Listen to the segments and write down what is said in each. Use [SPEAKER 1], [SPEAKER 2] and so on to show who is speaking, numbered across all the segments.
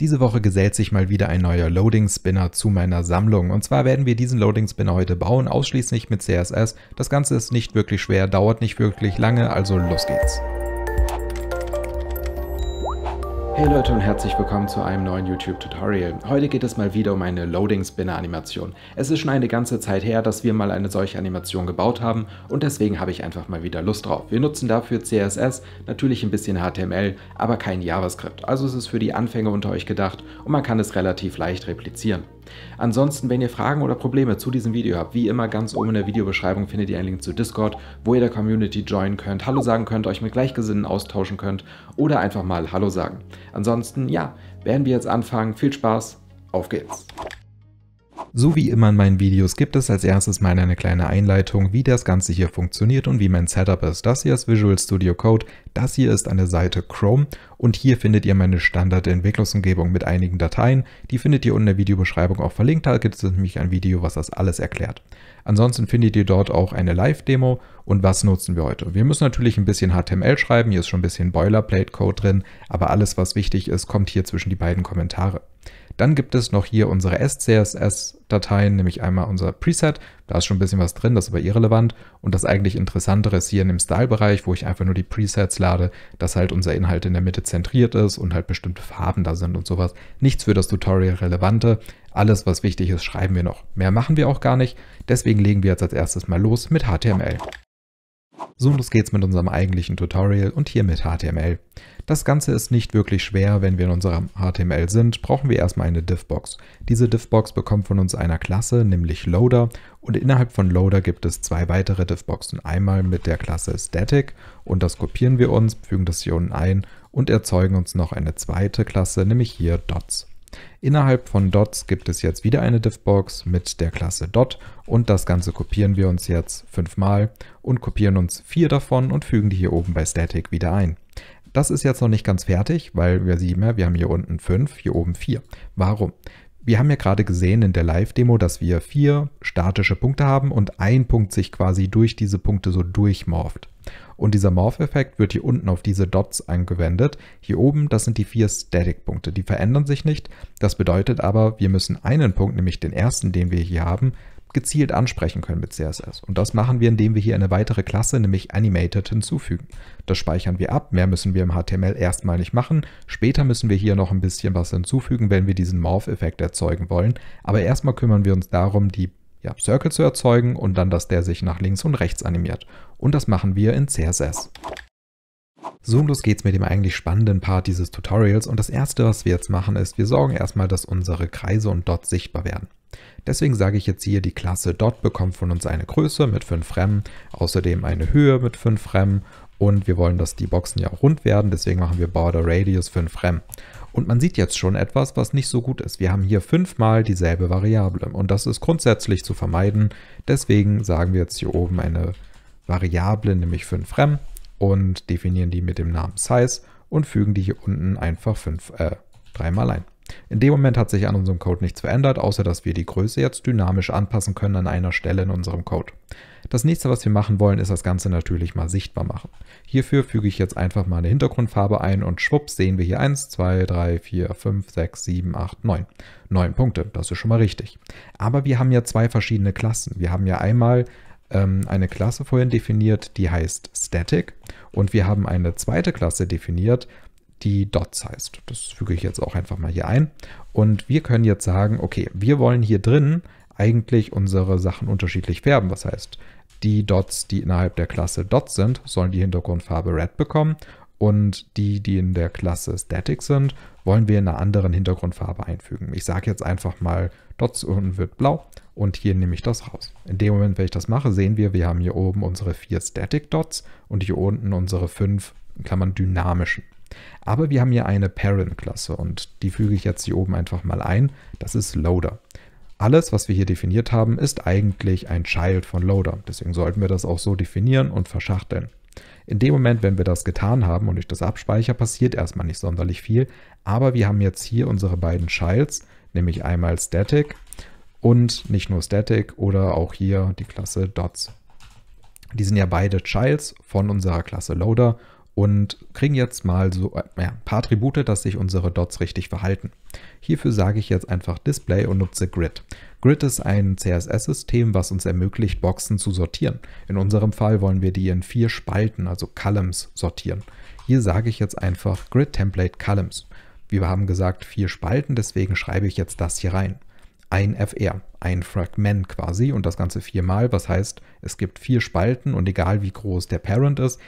[SPEAKER 1] Diese Woche gesellt sich mal wieder ein neuer Loading Spinner zu meiner Sammlung. Und zwar werden wir diesen Loading Spinner heute bauen, ausschließlich mit CSS. Das Ganze ist nicht wirklich schwer, dauert nicht wirklich lange, also los geht's. Hey Leute und herzlich willkommen zu einem neuen YouTube Tutorial. Heute geht es mal wieder um eine Loading Spinner Animation. Es ist schon eine ganze Zeit her, dass wir mal eine solche Animation gebaut haben und deswegen habe ich einfach mal wieder Lust drauf. Wir nutzen dafür CSS, natürlich ein bisschen HTML, aber kein JavaScript. Also es ist für die Anfänger unter euch gedacht und man kann es relativ leicht replizieren. Ansonsten, wenn ihr Fragen oder Probleme zu diesem Video habt, wie immer ganz oben in der Videobeschreibung findet ihr einen Link zu Discord, wo ihr der Community joinen könnt, Hallo sagen könnt, euch mit Gleichgesinnten austauschen könnt oder einfach mal Hallo sagen. Ansonsten, ja, werden wir jetzt anfangen. Viel Spaß, auf geht's! So wie immer in meinen Videos gibt es als erstes mal eine kleine Einleitung, wie das Ganze hier funktioniert und wie mein Setup ist. Das hier ist Visual Studio Code, das hier ist an der Seite Chrome und hier findet ihr meine Standard-Entwicklungsumgebung mit einigen Dateien. Die findet ihr unten in der Videobeschreibung auch verlinkt, da gibt es nämlich ein Video, was das alles erklärt. Ansonsten findet ihr dort auch eine Live-Demo und was nutzen wir heute? Wir müssen natürlich ein bisschen HTML schreiben, hier ist schon ein bisschen Boilerplate-Code drin, aber alles, was wichtig ist, kommt hier zwischen die beiden Kommentare. Dann gibt es noch hier unsere SCSS-Dateien, nämlich einmal unser Preset. Da ist schon ein bisschen was drin, das ist aber irrelevant. Und das eigentlich Interessantere ist hier in dem Style-Bereich, wo ich einfach nur die Presets lade, dass halt unser Inhalt in der Mitte zentriert ist und halt bestimmte Farben da sind und sowas. Nichts für das Tutorial Relevante. Alles, was wichtig ist, schreiben wir noch. Mehr machen wir auch gar nicht. Deswegen legen wir jetzt als erstes mal los mit HTML. So, los geht's mit unserem eigentlichen Tutorial und hier mit HTML. Das Ganze ist nicht wirklich schwer, wenn wir in unserem HTML sind, brauchen wir erstmal eine Diffbox. Diese Diffbox bekommt von uns einer Klasse, nämlich Loader, und innerhalb von Loader gibt es zwei weitere Diffboxen. Einmal mit der Klasse Static und das kopieren wir uns, fügen das hier unten ein und erzeugen uns noch eine zweite Klasse, nämlich hier Dots. Innerhalb von Dots gibt es jetzt wieder eine Diffbox mit der Klasse Dot und das Ganze kopieren wir uns jetzt fünfmal und kopieren uns vier davon und fügen die hier oben bei Static wieder ein. Das ist jetzt noch nicht ganz fertig, weil wir sieben ja, wir haben hier unten fünf, hier oben vier. Warum? Wir haben ja gerade gesehen in der Live-Demo, dass wir vier statische Punkte haben und ein Punkt sich quasi durch diese Punkte so durchmorft. Und dieser Morph-Effekt wird hier unten auf diese Dots angewendet. Hier oben, das sind die vier Static-Punkte. Die verändern sich nicht. Das bedeutet aber, wir müssen einen Punkt, nämlich den ersten, den wir hier haben, gezielt ansprechen können mit CSS. Und das machen wir, indem wir hier eine weitere Klasse, nämlich Animated, hinzufügen. Das speichern wir ab, mehr müssen wir im HTML erstmal nicht machen. Später müssen wir hier noch ein bisschen was hinzufügen, wenn wir diesen Morph-Effekt erzeugen wollen. Aber erstmal kümmern wir uns darum, die ja, Circle zu erzeugen und dann, dass der sich nach links und rechts animiert. Und das machen wir in CSS. So los geht's mit dem eigentlich spannenden Part dieses Tutorials und das erste, was wir jetzt machen, ist, wir sorgen erstmal, dass unsere Kreise und Dots sichtbar werden. Deswegen sage ich jetzt hier, die Klasse Dot bekommt von uns eine Größe mit 5 Rem, außerdem eine Höhe mit 5 Rem und wir wollen, dass die Boxen ja auch rund werden, deswegen machen wir Border Radius 5 Rem. Und man sieht jetzt schon etwas, was nicht so gut ist. Wir haben hier fünfmal dieselbe Variable und das ist grundsätzlich zu vermeiden. Deswegen sagen wir jetzt hier oben eine Variable, nämlich 5 Rem und definieren die mit dem Namen Size und fügen die hier unten einfach 5, äh, dreimal ein. In dem Moment hat sich an unserem Code nichts verändert, außer dass wir die Größe jetzt dynamisch anpassen können an einer Stelle in unserem Code. Das nächste, was wir machen wollen, ist das Ganze natürlich mal sichtbar machen. Hierfür füge ich jetzt einfach mal eine Hintergrundfarbe ein und schwupps sehen wir hier 1, 2, 3, 4, 5, 6, 7, 8, 9. 9 Punkte, das ist schon mal richtig. Aber wir haben ja zwei verschiedene Klassen. Wir haben ja einmal ähm, eine Klasse vorhin definiert, die heißt Static und wir haben eine zweite Klasse definiert, die Dots heißt. Das füge ich jetzt auch einfach mal hier ein. Und wir können jetzt sagen, okay, wir wollen hier drin eigentlich unsere Sachen unterschiedlich färben. Was heißt, die Dots, die innerhalb der Klasse Dots sind, sollen die Hintergrundfarbe Red bekommen und die, die in der Klasse Static sind, wollen wir in einer anderen Hintergrundfarbe einfügen. Ich sage jetzt einfach mal, Dots unten wird blau und hier nehme ich das raus. In dem Moment, wenn ich das mache, sehen wir, wir haben hier oben unsere vier Static Dots und hier unten unsere fünf, in Klammern, dynamischen aber wir haben hier eine Parent-Klasse und die füge ich jetzt hier oben einfach mal ein. Das ist Loader. Alles, was wir hier definiert haben, ist eigentlich ein Child von Loader. Deswegen sollten wir das auch so definieren und verschachteln. In dem Moment, wenn wir das getan haben und ich das abspeichere, passiert erstmal nicht sonderlich viel. Aber wir haben jetzt hier unsere beiden Childs, nämlich einmal Static und nicht nur Static oder auch hier die Klasse Dots. Die sind ja beide Childs von unserer Klasse Loader und kriegen jetzt mal so äh, ja, ein paar Attribute, dass sich unsere Dots richtig verhalten. Hierfür sage ich jetzt einfach Display und nutze Grid. Grid ist ein CSS-System, was uns ermöglicht, Boxen zu sortieren. In unserem Fall wollen wir die in vier Spalten, also Columns, sortieren. Hier sage ich jetzt einfach Grid Template Columns. Wir haben gesagt vier Spalten, deswegen schreibe ich jetzt das hier rein. Ein FR, ein Fragment quasi und das Ganze viermal, was heißt, es gibt vier Spalten und egal wie groß der Parent ist,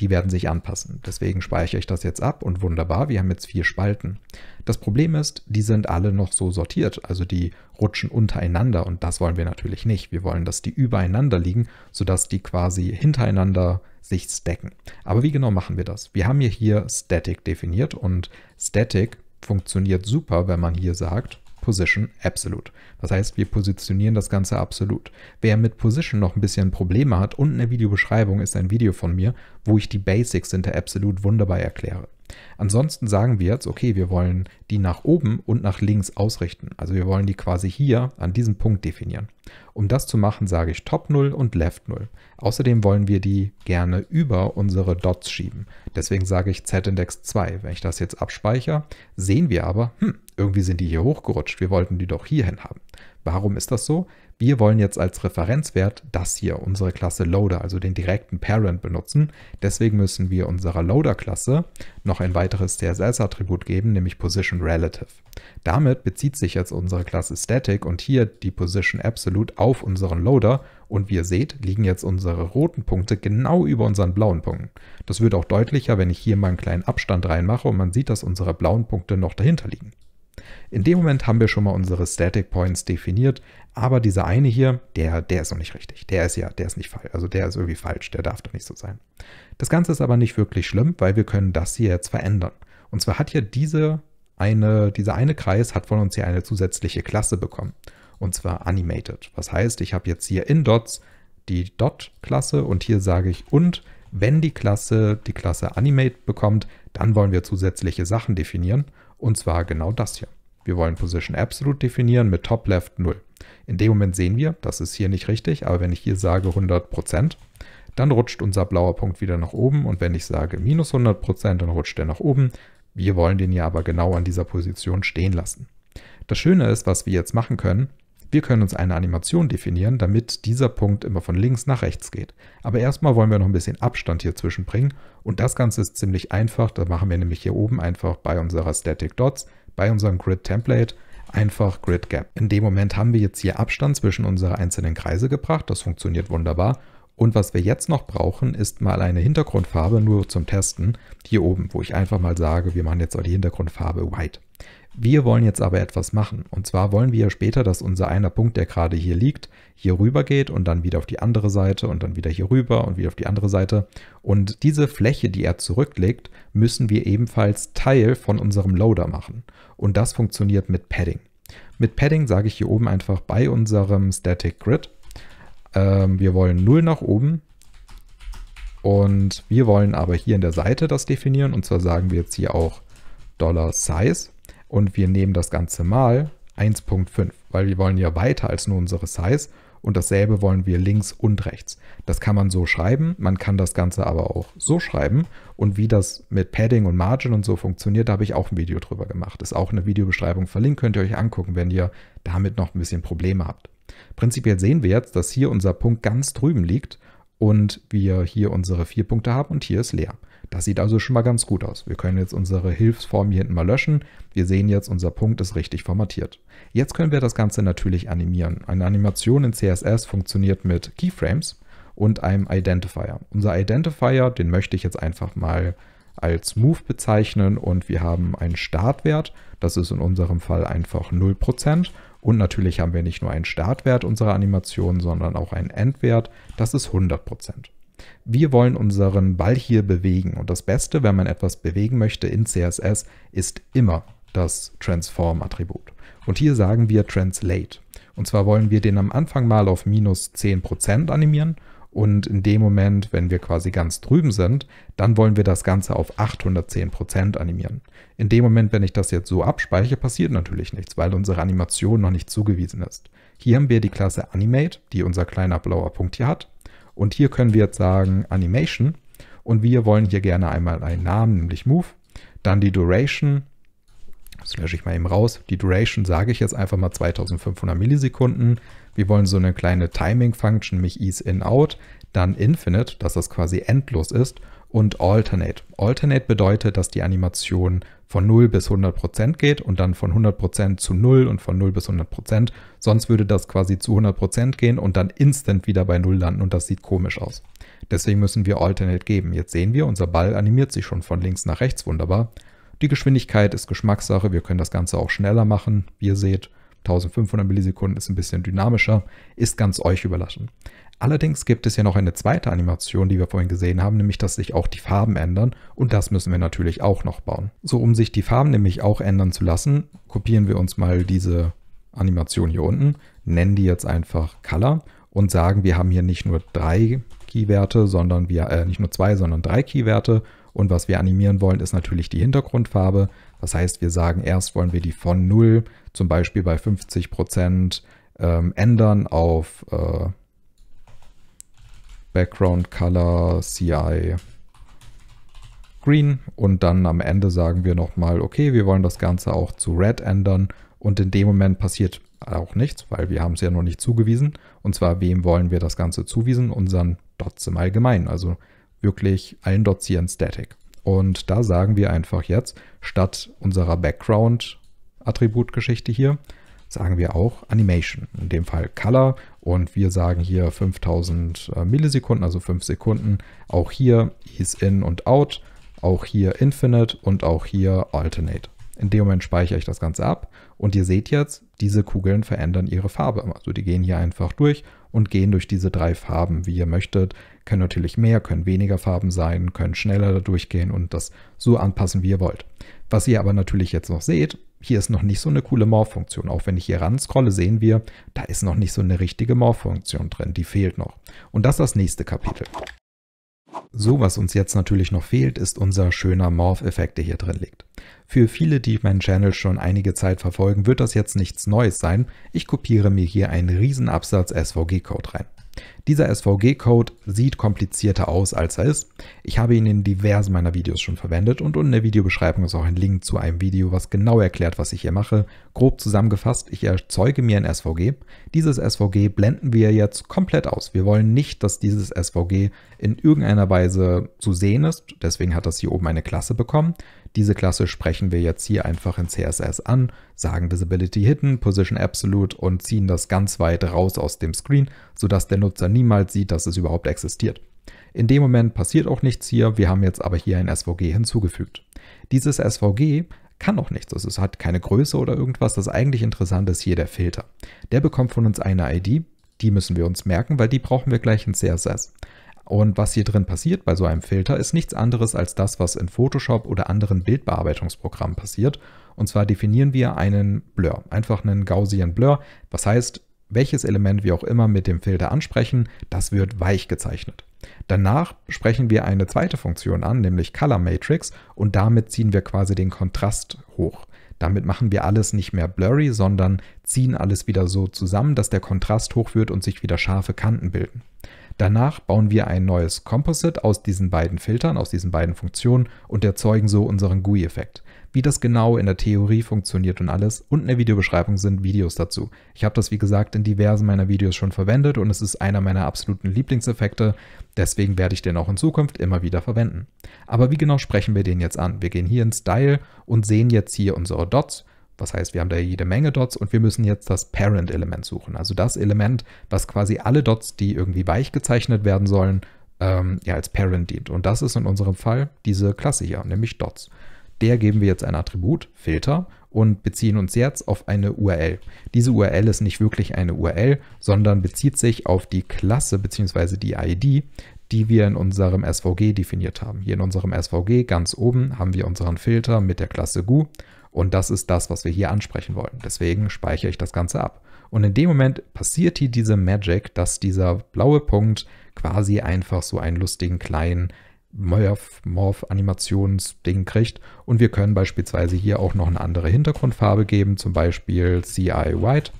[SPEAKER 1] die werden sich anpassen. Deswegen speichere ich das jetzt ab und wunderbar, wir haben jetzt vier Spalten. Das Problem ist, die sind alle noch so sortiert, also die rutschen untereinander und das wollen wir natürlich nicht. Wir wollen, dass die übereinander liegen, sodass die quasi hintereinander sich stacken. Aber wie genau machen wir das? Wir haben hier, hier Static definiert und Static funktioniert super, wenn man hier sagt, Position Absolute. Das heißt, wir positionieren das Ganze absolut. Wer mit Position noch ein bisschen Probleme hat, unten in der Videobeschreibung ist ein Video von mir, wo ich die Basics hinter Absolute wunderbar erkläre. Ansonsten sagen wir jetzt, okay, wir wollen die nach oben und nach links ausrichten. Also wir wollen die quasi hier an diesem Punkt definieren. Um das zu machen, sage ich Top 0 und Left 0. Außerdem wollen wir die gerne über unsere Dots schieben. Deswegen sage ich Z-Index 2. Wenn ich das jetzt abspeichere, sehen wir aber, hm, irgendwie sind die hier hochgerutscht. Wir wollten die doch hierhin haben. Warum ist das so? Wir wollen jetzt als Referenzwert das hier, unsere Klasse Loader, also den direkten Parent benutzen. Deswegen müssen wir unserer Loader-Klasse noch ein weiteres CSS-Attribut geben, nämlich Position Relative. Damit bezieht sich jetzt unsere Klasse Static und hier die Position Absolute auf unseren Loader und wie ihr seht, liegen jetzt unsere roten Punkte genau über unseren blauen Punkten. Das wird auch deutlicher, wenn ich hier mal einen kleinen Abstand reinmache und man sieht, dass unsere blauen Punkte noch dahinter liegen. In dem Moment haben wir schon mal unsere Static Points definiert, aber dieser eine hier, der, der ist noch nicht richtig. Der ist ja, der ist nicht falsch. Also der ist irgendwie falsch, der darf doch nicht so sein. Das Ganze ist aber nicht wirklich schlimm, weil wir können das hier jetzt verändern. Und zwar hat ja diese eine, dieser eine Kreis hat von uns hier eine zusätzliche Klasse bekommen. Und zwar Animated. Was heißt, ich habe jetzt hier in Dots die Dot-Klasse und hier sage ich und wenn die Klasse die Klasse Animate bekommt, dann wollen wir zusätzliche Sachen definieren. Und zwar genau das hier. Wir wollen Position Absolute definieren mit Top Left 0. In dem Moment sehen wir, das ist hier nicht richtig, aber wenn ich hier sage 100%, dann rutscht unser blauer Punkt wieder nach oben und wenn ich sage minus 100%, dann rutscht er nach oben. Wir wollen den hier aber genau an dieser Position stehen lassen. Das Schöne ist, was wir jetzt machen können, wir können uns eine Animation definieren, damit dieser Punkt immer von links nach rechts geht. Aber erstmal wollen wir noch ein bisschen Abstand hier zwischenbringen und das Ganze ist ziemlich einfach. Da machen wir nämlich hier oben einfach bei unserer Static Dots, bei unserem Grid Template einfach Grid Gap. In dem Moment haben wir jetzt hier Abstand zwischen unsere einzelnen Kreise gebracht. Das funktioniert wunderbar. Und was wir jetzt noch brauchen, ist mal eine Hintergrundfarbe, nur zum Testen, hier oben, wo ich einfach mal sage, wir machen jetzt auch die Hintergrundfarbe white. Wir wollen jetzt aber etwas machen. Und zwar wollen wir später, dass unser einer Punkt, der gerade hier liegt, hier rüber geht und dann wieder auf die andere Seite und dann wieder hier rüber und wieder auf die andere Seite. Und diese Fläche, die er zurücklegt, müssen wir ebenfalls Teil von unserem Loader machen. Und das funktioniert mit Padding. Mit Padding sage ich hier oben einfach bei unserem Static Grid ähm, wir wollen 0 nach oben. Und wir wollen aber hier in der Seite das definieren. Und zwar sagen wir jetzt hier auch $Size. Und wir nehmen das Ganze mal 1.5, weil wir wollen ja weiter als nur unsere Size. Und dasselbe wollen wir links und rechts. Das kann man so schreiben. Man kann das Ganze aber auch so schreiben. Und wie das mit Padding und Margin und so funktioniert, da habe ich auch ein Video drüber gemacht. Ist auch eine Videobeschreibung verlinkt. Könnt ihr euch angucken, wenn ihr damit noch ein bisschen Probleme habt. Prinzipiell sehen wir jetzt, dass hier unser Punkt ganz drüben liegt und wir hier unsere vier Punkte haben und hier ist leer. Das sieht also schon mal ganz gut aus. Wir können jetzt unsere Hilfsform hier hinten mal löschen. Wir sehen jetzt, unser Punkt ist richtig formatiert. Jetzt können wir das Ganze natürlich animieren. Eine Animation in CSS funktioniert mit Keyframes und einem Identifier. Unser Identifier, den möchte ich jetzt einfach mal als Move bezeichnen und wir haben einen Startwert, das ist in unserem Fall einfach 0% und natürlich haben wir nicht nur einen Startwert unserer Animation, sondern auch einen Endwert. Das ist 100%. Wir wollen unseren Ball hier bewegen. Und das Beste, wenn man etwas bewegen möchte in CSS, ist immer das Transform-Attribut. Und hier sagen wir Translate. Und zwar wollen wir den am Anfang mal auf minus 10% animieren und in dem Moment, wenn wir quasi ganz drüben sind, dann wollen wir das Ganze auf 810% Prozent animieren. In dem Moment, wenn ich das jetzt so abspeichere, passiert natürlich nichts, weil unsere Animation noch nicht zugewiesen ist. Hier haben wir die Klasse Animate, die unser kleiner blauer Punkt hier hat. Und hier können wir jetzt sagen Animation. Und wir wollen hier gerne einmal einen Namen, nämlich Move. Dann die Duration. Das lösche ich mal eben raus. Die Duration sage ich jetzt einfach mal 2500 Millisekunden. Wir wollen so eine kleine Timing-Function, nämlich ease in out, dann infinite, dass das quasi endlos ist und alternate. Alternate bedeutet, dass die Animation von 0 bis 100% geht und dann von 100% zu 0 und von 0 bis 100%. Sonst würde das quasi zu 100% gehen und dann instant wieder bei 0 landen und das sieht komisch aus. Deswegen müssen wir Alternate geben. Jetzt sehen wir, unser Ball animiert sich schon von links nach rechts wunderbar. Die Geschwindigkeit ist Geschmackssache, wir können das Ganze auch schneller machen, wie ihr seht. 1500 Millisekunden ist ein bisschen dynamischer, ist ganz euch überlassen. Allerdings gibt es ja noch eine zweite Animation, die wir vorhin gesehen haben, nämlich dass sich auch die Farben ändern und das müssen wir natürlich auch noch bauen. So, um sich die Farben nämlich auch ändern zu lassen, kopieren wir uns mal diese Animation hier unten, nennen die jetzt einfach Color und sagen, wir haben hier nicht nur drei Keywerte, sondern wir, äh, nicht nur zwei, sondern drei Keywerte und was wir animieren wollen, ist natürlich die Hintergrundfarbe. Das heißt, wir sagen, erst wollen wir die von 0 zum Beispiel bei 50 Prozent ähm, ändern auf äh, Background Color CI Green und dann am Ende sagen wir nochmal, okay, wir wollen das Ganze auch zu Red ändern und in dem Moment passiert auch nichts, weil wir haben es ja noch nicht zugewiesen. Und zwar, wem wollen wir das Ganze zuwiesen? Unseren Dots im Allgemeinen, also wirklich allen Dots hier in Static. Und da sagen wir einfach jetzt, statt unserer Background-Attributgeschichte hier, sagen wir auch Animation, in dem Fall Color. Und wir sagen hier 5000 äh, Millisekunden, also 5 Sekunden. Auch hier is in und out, auch hier infinite und auch hier alternate. In dem Moment speichere ich das Ganze ab und ihr seht jetzt, diese Kugeln verändern ihre Farbe. Also die gehen hier einfach durch und gehen durch diese drei Farben, wie ihr möchtet. Können natürlich mehr, können weniger Farben sein, können schneller durchgehen und das so anpassen, wie ihr wollt. Was ihr aber natürlich jetzt noch seht, hier ist noch nicht so eine coole Morph-Funktion. Auch wenn ich hier ran scrolle, sehen wir, da ist noch nicht so eine richtige Morph-Funktion drin. Die fehlt noch. Und das ist das nächste Kapitel. So, was uns jetzt natürlich noch fehlt, ist unser schöner Morph-Effekt, der hier drin liegt. Für viele, die meinen Channel schon einige Zeit verfolgen, wird das jetzt nichts Neues sein. Ich kopiere mir hier einen riesen Absatz SVG-Code rein. Dieser SVG-Code sieht komplizierter aus, als er ist. Ich habe ihn in diversen meiner Videos schon verwendet und unten in der Videobeschreibung ist auch ein Link zu einem Video, was genau erklärt, was ich hier mache. Grob zusammengefasst, ich erzeuge mir ein SVG. Dieses SVG blenden wir jetzt komplett aus. Wir wollen nicht, dass dieses SVG in irgendeiner Weise zu sehen ist. Deswegen hat das hier oben eine Klasse bekommen. Diese Klasse sprechen wir jetzt hier einfach in CSS an, sagen Visibility Hidden, Position Absolute und ziehen das ganz weit raus aus dem Screen, sodass der Nutzer niemals sieht, dass es überhaupt existiert. In dem Moment passiert auch nichts hier, wir haben jetzt aber hier ein SVG hinzugefügt. Dieses SVG kann auch nichts, also es hat keine Größe oder irgendwas. Das eigentlich Interessante ist hier der Filter. Der bekommt von uns eine ID, die müssen wir uns merken, weil die brauchen wir gleich in CSS. Und was hier drin passiert bei so einem Filter, ist nichts anderes als das, was in Photoshop oder anderen Bildbearbeitungsprogrammen passiert. Und zwar definieren wir einen Blur, einfach einen Gaussian Blur. Was heißt, welches Element wir auch immer mit dem Filter ansprechen, das wird weich gezeichnet. Danach sprechen wir eine zweite Funktion an, nämlich Color Matrix, und damit ziehen wir quasi den Kontrast hoch. Damit machen wir alles nicht mehr blurry, sondern ziehen alles wieder so zusammen, dass der Kontrast hoch wird und sich wieder scharfe Kanten bilden. Danach bauen wir ein neues Composite aus diesen beiden Filtern, aus diesen beiden Funktionen und erzeugen so unseren GUI-Effekt. Wie das genau in der Theorie funktioniert und alles, unten in der Videobeschreibung sind Videos dazu. Ich habe das, wie gesagt, in diversen meiner Videos schon verwendet und es ist einer meiner absoluten Lieblingseffekte, deswegen werde ich den auch in Zukunft immer wieder verwenden. Aber wie genau sprechen wir den jetzt an? Wir gehen hier in Style und sehen jetzt hier unsere Dots was heißt, wir haben da jede Menge Dots und wir müssen jetzt das Parent-Element suchen. Also das Element, was quasi alle Dots, die irgendwie weich gezeichnet werden sollen, ähm, ja, als Parent dient. Und das ist in unserem Fall diese Klasse hier, nämlich Dots. Der geben wir jetzt ein Attribut, Filter, und beziehen uns jetzt auf eine URL. Diese URL ist nicht wirklich eine URL, sondern bezieht sich auf die Klasse bzw. die ID, die wir in unserem SVG definiert haben. Hier in unserem SVG ganz oben haben wir unseren Filter mit der Klasse GU und das ist das, was wir hier ansprechen wollen. Deswegen speichere ich das Ganze ab. Und in dem Moment passiert hier diese Magic, dass dieser blaue Punkt quasi einfach so einen lustigen kleinen Morph-Animationsding kriegt. Und wir können beispielsweise hier auch noch eine andere Hintergrundfarbe geben, zum Beispiel CI White.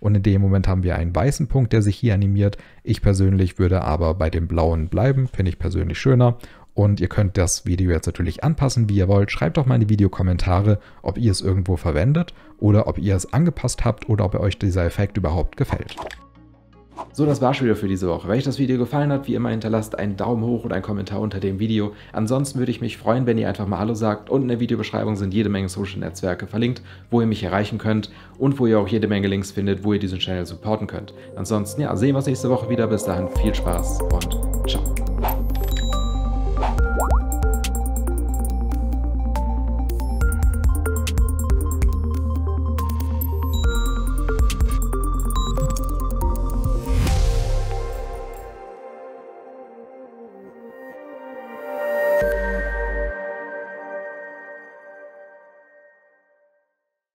[SPEAKER 1] Und in dem Moment haben wir einen weißen Punkt, der sich hier animiert. Ich persönlich würde aber bei dem blauen bleiben, finde ich persönlich schöner. Und ihr könnt das Video jetzt natürlich anpassen, wie ihr wollt. Schreibt doch mal in die Videokommentare, ob ihr es irgendwo verwendet oder ob ihr es angepasst habt oder ob euch dieser Effekt überhaupt gefällt. So, das war's schon wieder für diese Woche. Wenn euch das Video gefallen hat, wie immer hinterlasst einen Daumen hoch und einen Kommentar unter dem Video. Ansonsten würde ich mich freuen, wenn ihr einfach mal Hallo sagt. Unten in der Videobeschreibung sind jede Menge Social-Netzwerke verlinkt, wo ihr mich erreichen könnt und wo ihr auch jede Menge Links findet, wo ihr diesen Channel supporten könnt. Ansonsten, ja, sehen wir uns nächste Woche wieder. Bis dahin, viel Spaß und ciao.